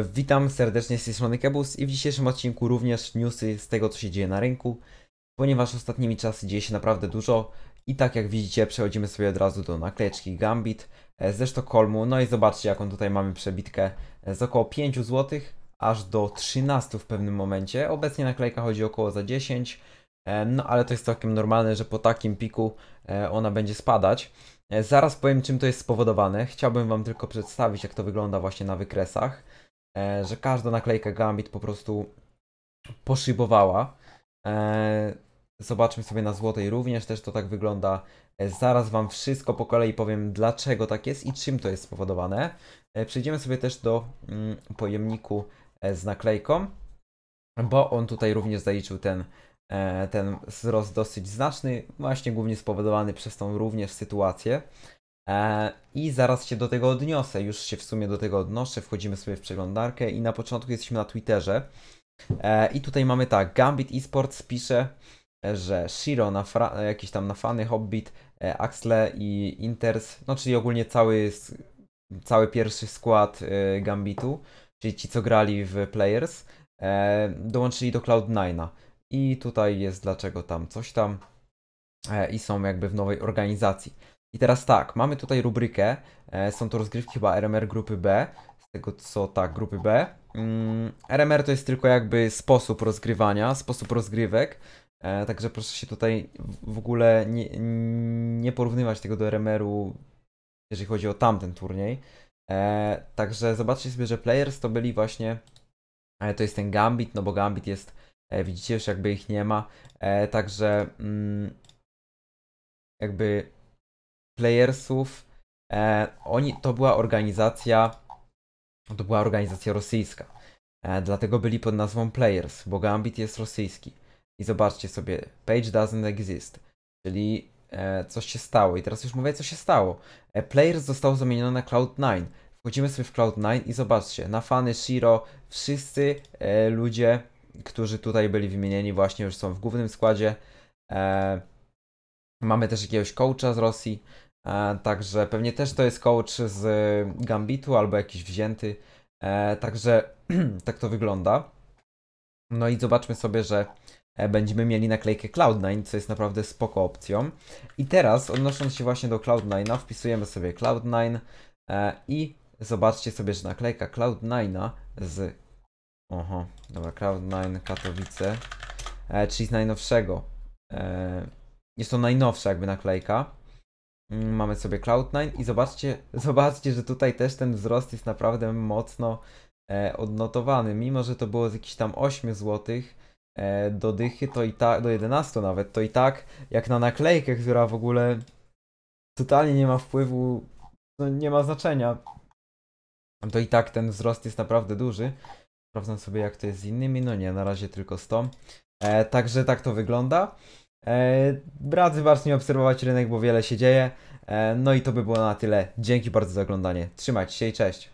Witam serdecznie, z tej strony Kebus i w dzisiejszym odcinku również newsy z tego co się dzieje na rynku, ponieważ ostatnimi czasy dzieje się naprawdę dużo i tak jak widzicie przechodzimy sobie od razu do naklejeczki Gambit e, ze Sztokholmu, no i zobaczcie jaką tutaj mamy przebitkę e, z około 5 zł aż do 13 w pewnym momencie, obecnie naklejka chodzi około za 10 e, no ale to jest całkiem normalne, że po takim piku ona będzie spadać. Zaraz powiem czym to jest spowodowane, chciałbym Wam tylko przedstawić jak to wygląda właśnie na wykresach. E, że każda naklejka Gambit po prostu poszybowała. E, zobaczmy sobie na złotej również, też to tak wygląda. E, zaraz Wam wszystko po kolei powiem, dlaczego tak jest i czym to jest spowodowane. Przejdziemy sobie też do mm, pojemniku z naklejką, bo on tutaj również zaliczył ten, ten wzrost dosyć znaczny, właśnie głównie spowodowany przez tą również sytuację. E, I zaraz się do tego odniosę, już się w sumie do tego odnoszę, wchodzimy sobie w przeglądarkę i na początku jesteśmy na Twitterze. E, I tutaj mamy tak, Gambit Esports pisze, e, że Shiro, na jakiś tam na fany, Hobbit, Axle i Inters, no czyli ogólnie cały, cały pierwszy skład Gambitu, czyli ci co grali w Players, dołączyli do Cloud9. I tutaj jest dlaczego tam coś tam i są jakby w nowej organizacji. I teraz tak, mamy tutaj rubrykę, e, są to rozgrywki chyba RMR grupy B, z tego co tak, grupy B. RMR mm, to jest tylko jakby sposób rozgrywania, sposób rozgrywek, e, także proszę się tutaj w ogóle nie, nie porównywać tego do RMR-u, jeżeli chodzi o tamten turniej. E, także zobaczcie sobie, że players to byli właśnie, to jest ten Gambit, no bo Gambit jest, widzicie już jakby ich nie ma, także mm, jakby Playersów. E, oni, to była organizacja, to była organizacja rosyjska. E, dlatego byli pod nazwą Players, bo Gambit jest rosyjski. I zobaczcie sobie, page doesn't exist, czyli e, coś się stało. I teraz już mówię, co się stało. E, Players został zamieniony na Cloud9. Wchodzimy sobie w Cloud9 i zobaczcie, na fany Shiro, wszyscy e, ludzie, którzy tutaj byli wymienieni właśnie już są w głównym składzie. E, Mamy też jakiegoś coacha z Rosji, e, także pewnie też to jest coach z Gambitu albo jakiś wzięty. E, także tak to wygląda. No i zobaczmy sobie, że e, będziemy mieli naklejkę Cloud9, co jest naprawdę spoko opcją. I teraz odnosząc się właśnie do Cloud9, wpisujemy sobie Cloud9 i zobaczcie sobie, że naklejka Cloud9 z... Oho, dobra, Cloud9 Katowice, czyli z najnowszego jest to najnowsza jakby naklejka. Mm, mamy sobie Cloud9 i zobaczcie, zobaczcie, że tutaj też ten wzrost jest naprawdę mocno e, odnotowany. Mimo, że to było z jakichś tam 8 zł e, do dychy, to i tak, do 11 nawet, to i tak jak na naklejkę, która w ogóle totalnie nie ma wpływu, no nie ma znaczenia. To i tak ten wzrost jest naprawdę duży. Sprawdzam sobie jak to jest z innymi, no nie, na razie tylko 100. E, także tak to wygląda. E, Radzy Was nie obserwować rynek, bo wiele się dzieje. E, no i to by było na tyle. Dzięki bardzo za oglądanie. Trzymajcie się i cześć.